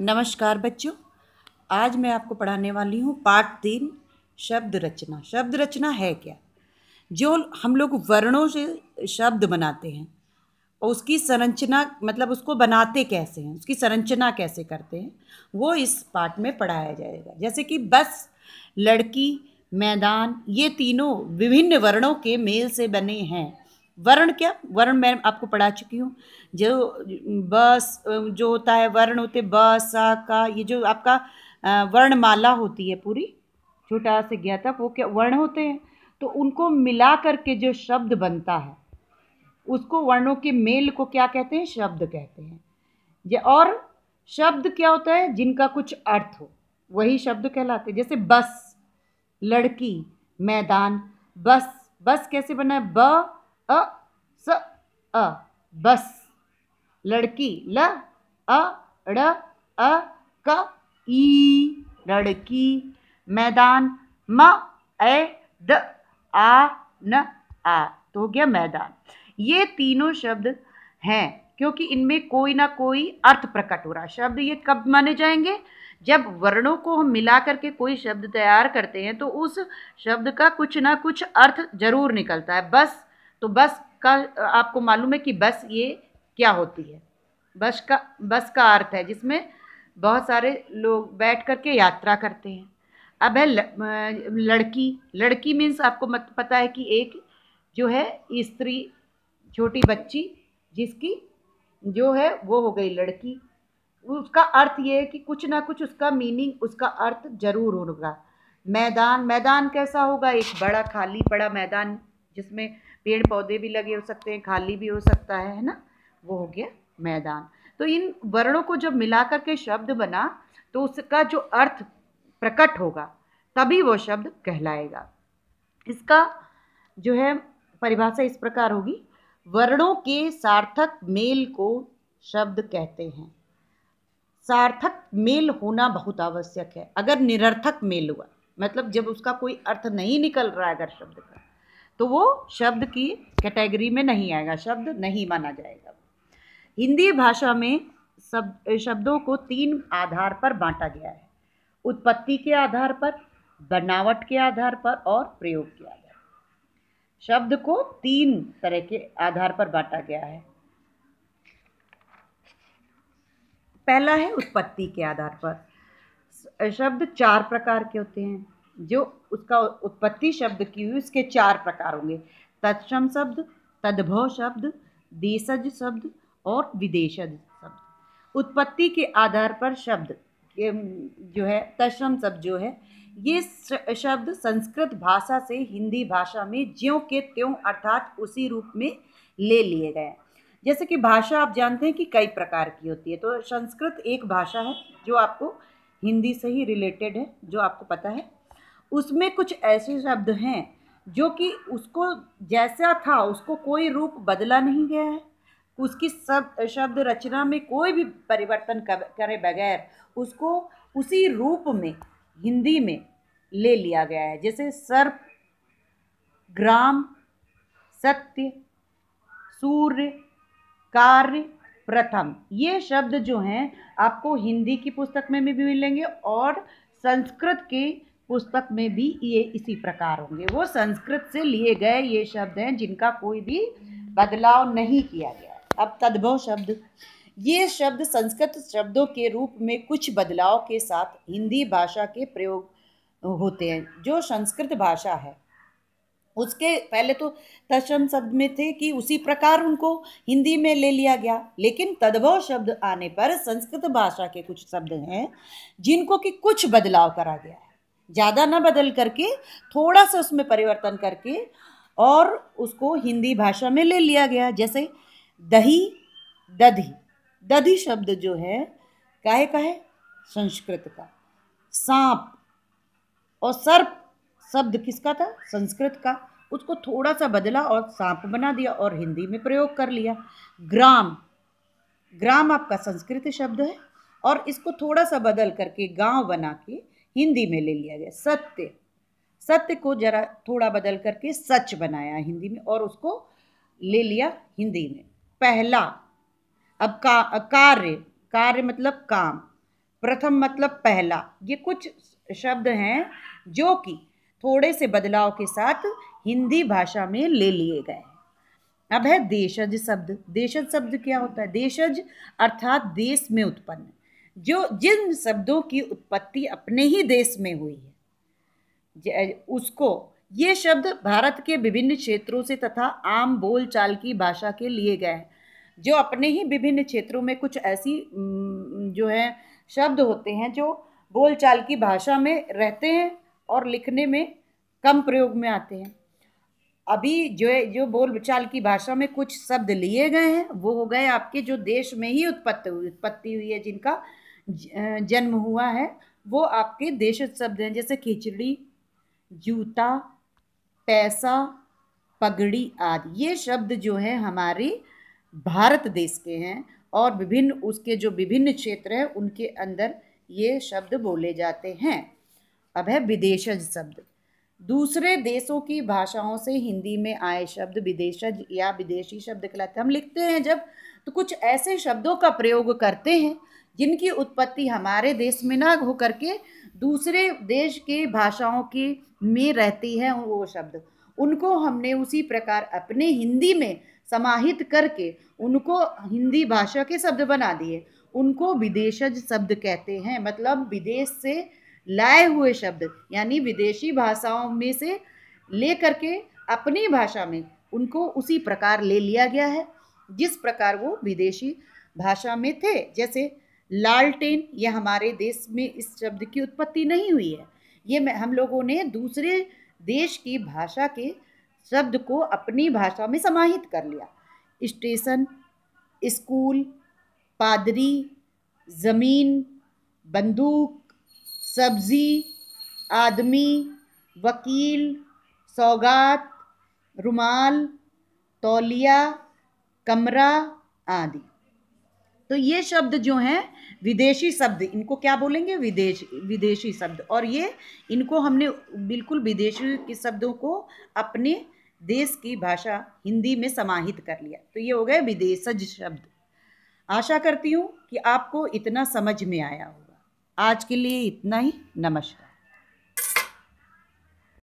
नमस्कार बच्चों आज मैं आपको पढ़ाने वाली हूँ पार्ट तीन शब्द रचना शब्द रचना है क्या जो हम लोग वर्णों से शब्द बनाते हैं और उसकी संरचना मतलब उसको बनाते कैसे हैं उसकी संरचना कैसे करते हैं वो इस पाठ में पढ़ाया जाएगा जैसे कि बस लड़की मैदान ये तीनों विभिन्न वर्णों के मेल से बने हैं वर्ण क्या वर्ण मैं आपको पढ़ा चुकी हूँ जो बस जो होता है वर्ण होते बस सा का ये जो आपका वर्णमाला होती है पूरी छोटा से गया था वो क्या वर्ण होते हैं तो उनको मिला करके जो शब्द बनता है उसको वर्णों के मेल को क्या कहते हैं शब्द कहते हैं और शब्द क्या होता है जिनका कुछ अर्थ हो वही शब्द कहलाते हैं जैसे बस लड़की मैदान बस बस कैसे बना है ब अ स अ बस लड़की ल अ ड़ अ क ई लड़की मैदान म ए द आ न आ तो हो गया मैदान ये तीनों शब्द हैं क्योंकि इनमें कोई ना कोई अर्थ प्रकट हो रहा शब्द ये कब माने जाएंगे जब वर्णों को हम मिला करके कोई शब्द तैयार करते हैं तो उस शब्द का कुछ ना कुछ अर्थ जरूर निकलता है बस तो बस का आपको मालूम है कि बस ये क्या होती है बस का बस का अर्थ है जिसमें बहुत सारे लोग बैठ कर के यात्रा करते हैं अब है लड़की लड़की मीन्स आपको मत पता है कि एक जो है स्त्री छोटी बच्ची जिसकी जो है वो हो गई लड़की उसका अर्थ ये है कि कुछ ना कुछ उसका मीनिंग उसका अर्थ जरूर होगा मैदान मैदान कैसा होगा एक बड़ा खाली पड़ा मैदान जिसमें पेड़ पौधे भी लगे हो सकते हैं खाली भी हो सकता है है ना वो हो गया मैदान तो इन वर्णों को जब मिला करके शब्द बना तो उसका जो अर्थ प्रकट होगा तभी वो शब्द कहलाएगा इसका जो है परिभाषा इस प्रकार होगी वर्णों के सार्थक मेल को शब्द कहते हैं सार्थक मेल होना बहुत आवश्यक है अगर निरर्थक मेल हुआ मतलब जब उसका कोई अर्थ नहीं निकल रहा है अगर शब्द का तो वो शब्द की कैटेगरी में नहीं आएगा शब्द नहीं माना जाएगा हिंदी भाषा में सब शब्दों को तीन आधार पर बांटा गया है उत्पत्ति के आधार पर बनावट के आधार पर और प्रयोग के आधार पर शब्द को तीन तरह के आधार पर बांटा गया है पहला है उत्पत्ति के आधार पर शब्द चार प्रकार के होते हैं जो उसका उत्पत्ति शब्द की हुई उसके चार प्रकार होंगे तत्सम शब्द तद्भव शब्द देशज शब्द और विदेशज शब्द उत्पत्ति के आधार पर शब्द जो है तत्सम शब्द जो है ये शब्द संस्कृत भाषा से हिंदी भाषा में ज्यों के त्यों अर्थात उसी रूप में ले लिए गए जैसे कि भाषा आप जानते हैं कि कई प्रकार की होती है तो संस्कृत एक भाषा है जो आपको हिंदी से ही रिलेटेड है जो आपको पता है उसमें कुछ ऐसे शब्द हैं जो कि उसको जैसा था उसको कोई रूप बदला नहीं गया है उसकी सब शब्द रचना में कोई भी परिवर्तन करे बगैर उसको उसी रूप में हिंदी में ले लिया गया है जैसे सर्प ग्राम सत्य सूर्य कार्य प्रथम ये शब्द जो हैं आपको हिंदी की पुस्तक में भी मिलेंगे और संस्कृत की पुस्तक में भी ये इसी प्रकार होंगे वो संस्कृत से लिए गए ये शब्द हैं जिनका कोई भी बदलाव नहीं किया गया अब तद्भव शब्द ये शब्द संस्कृत शब्दों के रूप में कुछ बदलाव के साथ हिंदी भाषा के प्रयोग होते हैं जो संस्कृत भाषा है उसके पहले तो तत्म शब्द में थे कि उसी प्रकार उनको हिंदी में ले लिया गया लेकिन तद्भव शब्द आने पर संस्कृत भाषा के कुछ शब्द हैं जिनको कि कुछ बदलाव करा गया है ज़्यादा ना बदल करके थोड़ा सा उसमें परिवर्तन करके और उसको हिंदी भाषा में ले लिया गया जैसे दही दधी दधी शब्द जो है काहे का है संस्कृत का सांप और सर्प शब्द किसका था संस्कृत का उसको थोड़ा सा बदला और सांप बना दिया और हिंदी में प्रयोग कर लिया ग्राम ग्राम आपका संस्कृत शब्द है और इसको थोड़ा सा बदल करके गांव बना के हिंदी में ले लिया गया सत्य सत्य को जरा थोड़ा बदल करके सच बनाया हिंदी में और उसको ले लिया हिंदी में पहला अब का कार्य कार्य मतलब काम प्रथम मतलब पहला ये कुछ शब्द हैं जो कि थोड़े से बदलाव के साथ हिंदी भाषा में ले लिए गए हैं अब है देशज शब्द देशज शब्द क्या होता है देशज अर्थात देश में उत्पन्न जो जिन शब्दों की उत्पत्ति अपने ही देश में हुई है उसको ये शब्द भारत के विभिन्न क्षेत्रों से तथा आम बोलचाल की भाषा के लिए गए हैं जो अपने ही विभिन्न क्षेत्रों में कुछ ऐसी जो है शब्द होते हैं जो बोलचाल की भाषा में रहते हैं और लिखने में कम प्रयोग में आते हैं अभी जो है जो बोलचाल की भाषा में कुछ शब्द लिए गए हैं वो हो गए आपके जो देश में ही उत्पत्ति उत्पत्ति हुई है जिनका जन्म हुआ है वो आपके देश शब्द हैं जैसे खिचड़ी जूता पैसा पगड़ी आदि ये शब्द जो है हमारे भारत देश के हैं और विभिन्न उसके जो विभिन्न क्षेत्र हैं उनके अंदर ये शब्द बोले जाते हैं अब है विदेशज शब्द दूसरे देशों की भाषाओं से हिंदी में आए शब्द विदेशज या विदेशी शब्द कहलाते हम लिखते हैं जब तो कुछ ऐसे शब्दों का प्रयोग करते हैं जिनकी उत्पत्ति हमारे देश में ना हो करके दूसरे देश के भाषाओं के में रहती है वो शब्द उनको हमने उसी प्रकार अपने हिंदी में समाहित करके उनको हिंदी भाषा के शब्द बना दिए उनको विदेशज शब्द कहते हैं मतलब विदेश से लाए हुए शब्द यानी विदेशी भाषाओं में से ले करके अपनी भाषा में उनको उसी प्रकार ले लिया गया है जिस प्रकार वो विदेशी भाषा में थे जैसे लालटेन यह हमारे देश में इस शब्द की उत्पत्ति नहीं हुई है ये हम लोगों ने दूसरे देश की भाषा के शब्द को अपनी भाषा में समाहित कर लिया स्टेशन स्कूल पादरी ज़मीन बंदूक सब्जी आदमी वकील सौगात रुमाल तौलिया कमरा आदि तो ये शब्द जो हैं विदेशी शब्द इनको क्या बोलेंगे विदेश विदेशी शब्द और ये इनको हमने बिल्कुल विदेशी के शब्दों को अपने देश की भाषा हिंदी में समाहित कर लिया तो ये हो गए विदेशज शब्द आशा करती हूँ कि आपको इतना समझ में आया होगा आज के लिए इतना ही नमस्कार